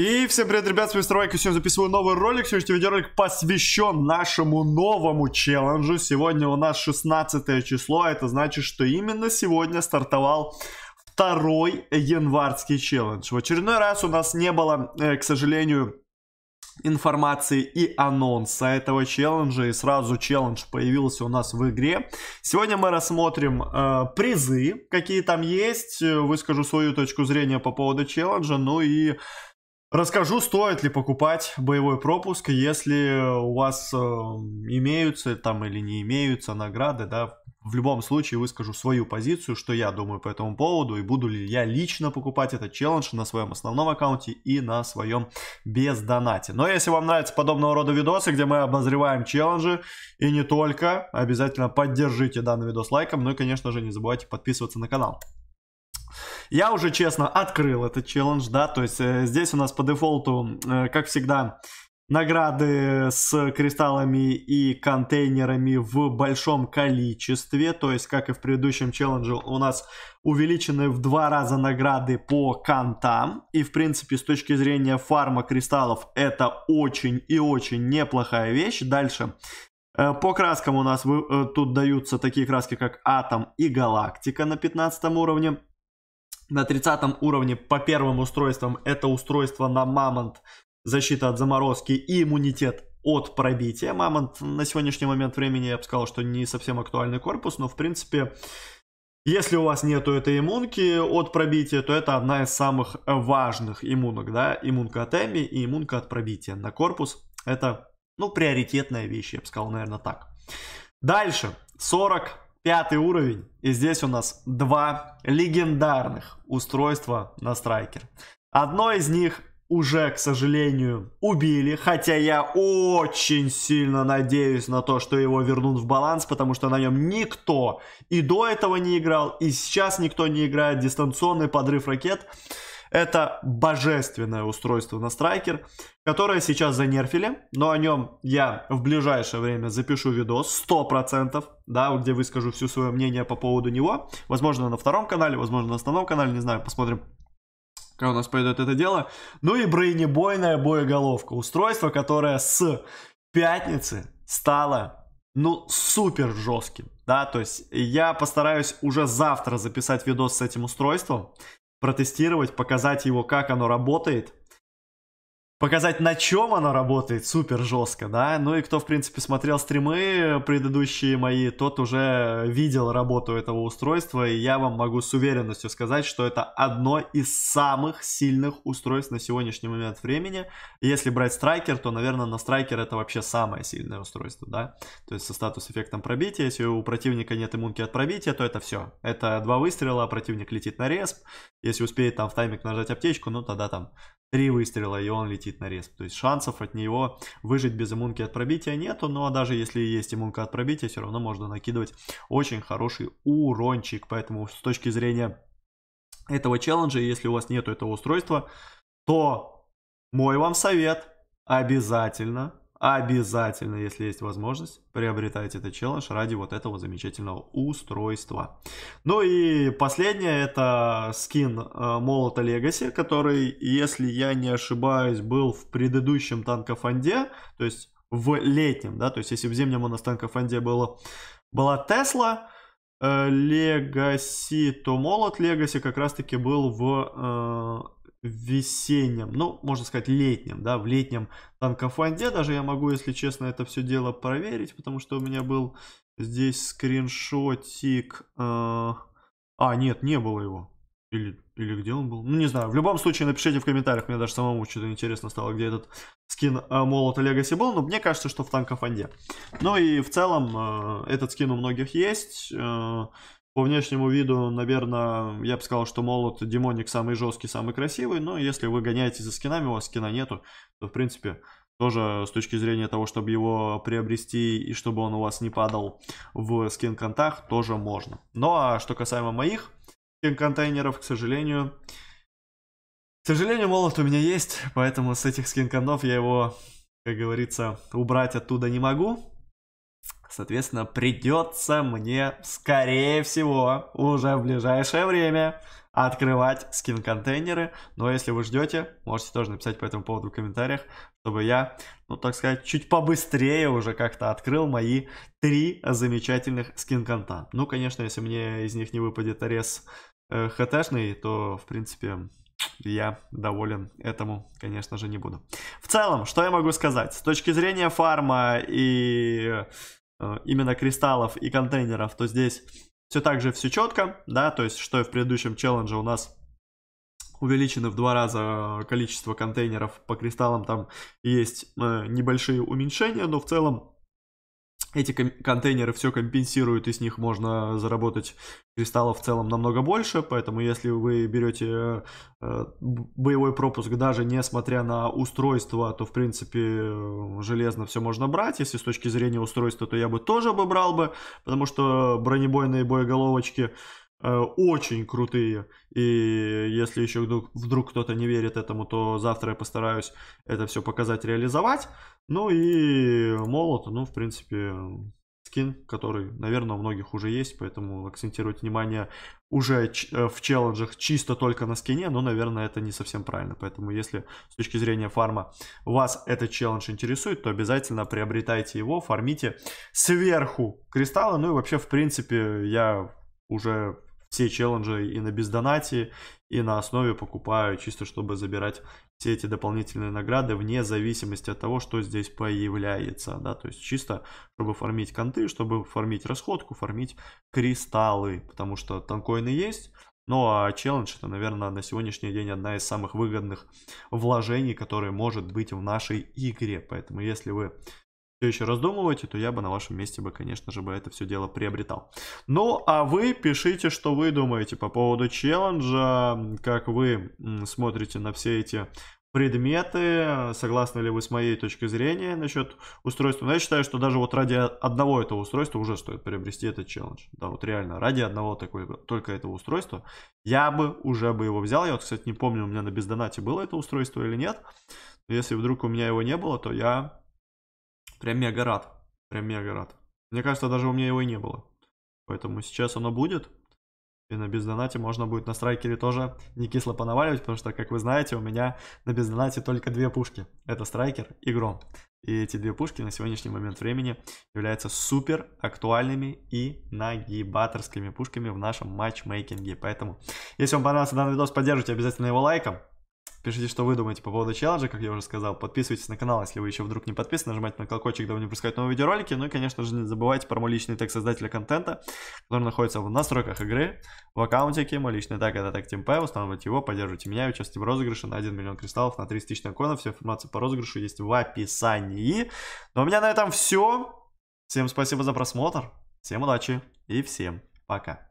И всем привет, ребят, с вами Старвайк, и сегодня записываю новый ролик. Сегодняшний видеоролик посвящен нашему новому челленджу. Сегодня у нас 16 число, а это значит, что именно сегодня стартовал второй январский челлендж. В очередной раз у нас не было, э, к сожалению, информации и анонса этого челленджа. И сразу челлендж появился у нас в игре. Сегодня мы рассмотрим э, призы, какие там есть. Э, выскажу свою точку зрения по поводу челленджа. Ну и Расскажу, стоит ли покупать боевой пропуск, если у вас э, имеются там или не имеются награды, да, в любом случае выскажу свою позицию, что я думаю по этому поводу и буду ли я лично покупать этот челлендж на своем основном аккаунте и на своем без донате. Но если вам нравятся подобного рода видосы, где мы обозреваем челленджи и не только, обязательно поддержите данный видос лайком, ну и конечно же не забывайте подписываться на канал. Я уже, честно, открыл этот челлендж, да, то есть э, здесь у нас по дефолту, э, как всегда, награды с кристаллами и контейнерами в большом количестве, то есть, как и в предыдущем челлендже, у нас увеличены в два раза награды по кантам, и, в принципе, с точки зрения фарма кристаллов, это очень и очень неплохая вещь. Дальше, э, по краскам у нас э, тут даются такие краски, как Атом и Галактика на 15 уровне на 30 уровне по первым устройствам это устройство на мамонт, защита от заморозки и иммунитет от пробития. Мамонт на сегодняшний момент времени, я бы сказал, что не совсем актуальный корпус, но в принципе, если у вас нету этой иммунки от пробития, то это одна из самых важных иммунок, да, иммунка от Эми и иммунка от пробития на корпус. Это, ну, приоритетная вещь, я бы сказал, наверное, так. Дальше, 40 Пятый уровень. И здесь у нас два легендарных устройства на страйкер. Одно из них уже, к сожалению, убили. Хотя я очень сильно надеюсь на то, что его вернут в баланс, потому что на нем никто и до этого не играл, и сейчас никто не играет. Дистанционный подрыв ракет это божественное устройство на страйкер, которое сейчас занерфили, но о нем я в ближайшее время запишу видос 100%, да, где выскажу все свое мнение по поводу него. Возможно, на втором канале, возможно, на основном канале, не знаю, посмотрим, как у нас пойдет это дело. Ну и бронебойная боеголовка. Устройство, которое с пятницы стало, ну, супер жестким. Да, то есть я постараюсь уже завтра записать видос с этим устройством протестировать, показать его, как оно работает, показать, на чем оно работает супер жестко, да. Ну и кто, в принципе, смотрел стримы предыдущие мои, тот уже видел работу этого устройства, и я вам могу с уверенностью сказать, что это одно из самых сильных устройств на сегодняшний момент времени. Если брать страйкер, то, наверное, на страйкер это вообще самое сильное устройство, да. То есть со статус-эффектом пробития, если у противника нет иммунки от пробития, то это все. Это два выстрела, противник летит на респ, если успеет там в таймик нажать аптечку, ну тогда там Три выстрела, и он летит на респ. То есть шансов от него выжить без иммунки от пробития нету, но даже если есть иммунка от пробития, все равно можно накидывать очень хороший урончик. Поэтому с точки зрения этого челленджа, если у вас нету этого устройства, то мой вам совет обязательно обязательно, если есть возможность, приобретайте этот челлендж ради вот этого замечательного устройства. Ну и последнее, это скин э, Молота Легаси, который, если я не ошибаюсь, был в предыдущем танкофанде, то есть в летнем, да, то есть если в зимнем у нас танкофанде было, была Тесла, э, Легаси, то Молот Легаси как раз-таки был в э, весеннем, ну, можно сказать, летнем, да, в летнем танкофанде. Даже я могу, если честно, это все дело проверить, потому что у меня был здесь скриншотик. Э... А, нет, не было его. Или, или где он был? Ну, не знаю. В любом случае, напишите в комментариях. Мне даже самому что-то интересно стало, где этот скин э, Молота Легаси был. Но мне кажется, что в танкофанде. Ну и в целом, э, этот скин у многих есть. Э, по внешнему виду, наверное, я бы сказал, что молот демоник самый жесткий, самый красивый, но если вы гоняете за скинами, у вас скина нету, то в принципе тоже с точки зрения того, чтобы его приобрести и чтобы он у вас не падал в скин-контах, тоже можно. Ну а что касаемо моих скин-контейнеров, к сожалению, к сожалению, молот у меня есть, поэтому с этих скин-контов я его, как говорится, убрать оттуда не могу. Соответственно, придется мне, скорее всего, уже в ближайшее время открывать скин-контейнеры. Но если вы ждете, можете тоже написать по этому поводу в комментариях, чтобы я, ну так сказать, чуть побыстрее уже как-то открыл мои три замечательных скин-конта. Ну, конечно, если мне из них не выпадет арес э, хтшный, то, в принципе, я доволен этому, конечно же, не буду. В целом, что я могу сказать? С точки зрения фарма и Э, именно кристаллов и контейнеров, то здесь все так же все четко, да, то есть что и в предыдущем челлендже у нас увеличено в два раза количество контейнеров по кристаллам, там есть э, небольшие уменьшения, но в целом эти контейнеры все компенсируют, и с них можно заработать кристаллов в целом намного больше, поэтому если вы берете э, э, боевой пропуск даже несмотря на устройство, то в принципе э, железно все можно брать, если с точки зрения устройства, то я бы тоже бы брал бы, потому что бронебойные боеголовочки Э, очень крутые. И если еще вдруг, вдруг кто-то не верит этому, то завтра я постараюсь это все показать, реализовать. Ну и молот, ну, в принципе, скин, который, наверное, у многих уже есть, поэтому акцентировать внимание уже э, в челленджах чисто только на скине, но, наверное, это не совсем правильно. Поэтому, если с точки зрения фарма вас этот челлендж интересует, то обязательно приобретайте его, фармите сверху кристаллы. Ну и вообще, в принципе, я уже все челленджи и на бездонате, и на основе покупаю, чисто чтобы забирать все эти дополнительные награды вне зависимости от того, что здесь появляется, да, то есть чисто, чтобы фармить конты, чтобы фармить расходку, фармить кристаллы, потому что танкоины есть, ну а челлендж это, наверное, на сегодняшний день одна из самых выгодных вложений, которые может быть в нашей игре. Поэтому если вы все еще раздумываете, то я бы на вашем месте бы, конечно же, бы это все дело приобретал. Ну, а вы пишите, что вы думаете по поводу челленджа, как вы смотрите на все эти предметы, согласны ли вы с моей точки зрения насчет устройства. Но ну, я считаю, что даже вот ради одного этого устройства уже стоит приобрести этот челлендж. Да, вот реально, ради одного такого только этого устройства я бы уже бы его взял. Я вот, кстати, не помню, у меня на бездонате было это устройство или нет. Но если вдруг у меня его не было, то я Прям мега рад. Прям мега рад. Мне кажется, даже у меня его и не было. Поэтому сейчас оно будет. И на бездонате можно будет на страйкере тоже не кисло понаваливать, потому что, как вы знаете, у меня на бездонате только две пушки. Это страйкер и гром. И эти две пушки на сегодняшний момент времени являются супер актуальными и нагибаторскими пушками в нашем матчмейкинге. Поэтому, если вам понравился данный видос, поддержите обязательно его лайком. Пишите, что вы думаете по поводу челленджа, как я уже сказал. Подписывайтесь на канал, если вы еще вдруг не подписаны. Нажимайте на колокольчик, дабы не пропускать новые видеоролики. Ну и, конечно же, не забывайте про мой личный тег создателя контента, который находится в настройках игры, в аккаунтике. Мой личный тег это тег TeamPay. Устанавливайте его, поддерживайте меня, участвуйте в розыгрыше на 1 миллион кристаллов, на 30 тысяч наконов. Вся информация по розыгрышу есть в описании. Но ну, а у меня на этом все. Всем спасибо за просмотр. Всем удачи и всем пока.